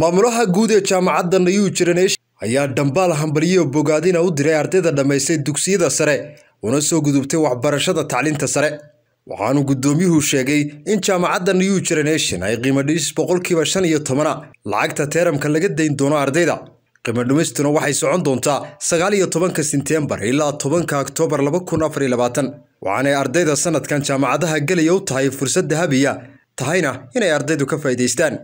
maamulaha guud ee jaamacadda nayuujiran ayaa dhambaal hambaliyo bogaadina u diray ardayda dhammaystay dugsiyada sare una soo gudubtay waxbarashada tacliinta sare waxaanu guddoomiyuhu sheegay in jaamacadda new generation ay qiimo qiimadhiis boqolkiiba shan iyo tobana lacagta teeramka laga dayn doono ardayda qiimadhimistuna waxay socon doontaa sagaal iyo tobanka senteembar ilaa tobanka oktoobar laba kun afar iyo labaatan waxaanay ardayda sanadkan jaamacadaha gelaya u tahay fursad dahabiya ah tahayna inay ardaydu ka faa'iidaystaan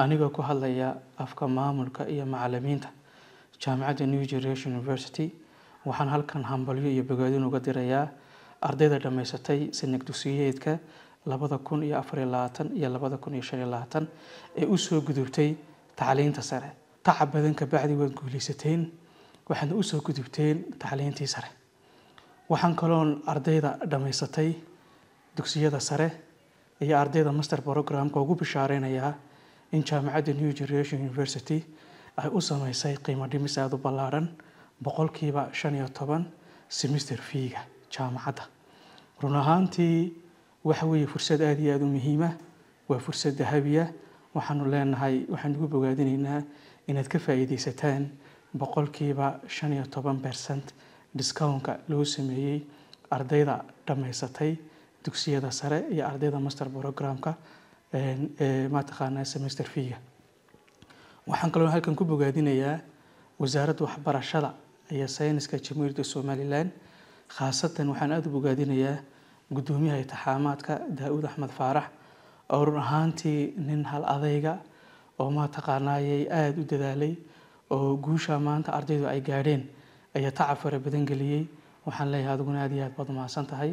anigoo ku hadlaya afka maamulka iyo macalimiinta jaamacadda new generation university waxaan halkan hambalyo iyo bogaadin uga dirayaa ardayda dhammaysatay sanad dugsiyeedka labada kun iyo afariyo labaatan iyo labada kun iyo shan iyo labaatan ee usoo gudubtay tacliinta sare taca badan kabacdi waad guuleysateen waxaadna usoo gudubteen tacliintii sare waxaan kaloon ardayda dhammaysatay dugsiyada sare ayaa ardayda master programka ugu bishaareynaya in jaamacadda new generation university ay u sameysay qiimo dhimis aada u ballaaran boqolkiiba shan iyo toban semister fiiga jaamacadda run ahaantii waxa weeye fursad aada iyo aada u muhiima waa fursad dahabiya ah. waxaanu leenahay waxaan ugu bogaadinaynaa inaad ka faa'iidaysataan boqolkiiba shan iyo toban percent discountka loo sameeyey ardayda dhammaysatay dugsiyada sare iyo ardayda master programka ee mataqaanaa semester feega waxaan kaloo halkan ku bogaadinayaa wasaaradda waxbarashada iyo sayniska jamhuuriyadda somalilan khaasatan waxaan aada u bogaadinayaa guddoomiyaha intixaamaadka daa-uud axmed faarax oo run ahaantii nin hal adayga oo mataqaanaayay aada u dadaalay oo guusha maanta ardaydu ay gaadheen ayaa tacab fara badan geliyey waxaan leeyahay adiguna aada iyo aad baad umahadsan tahay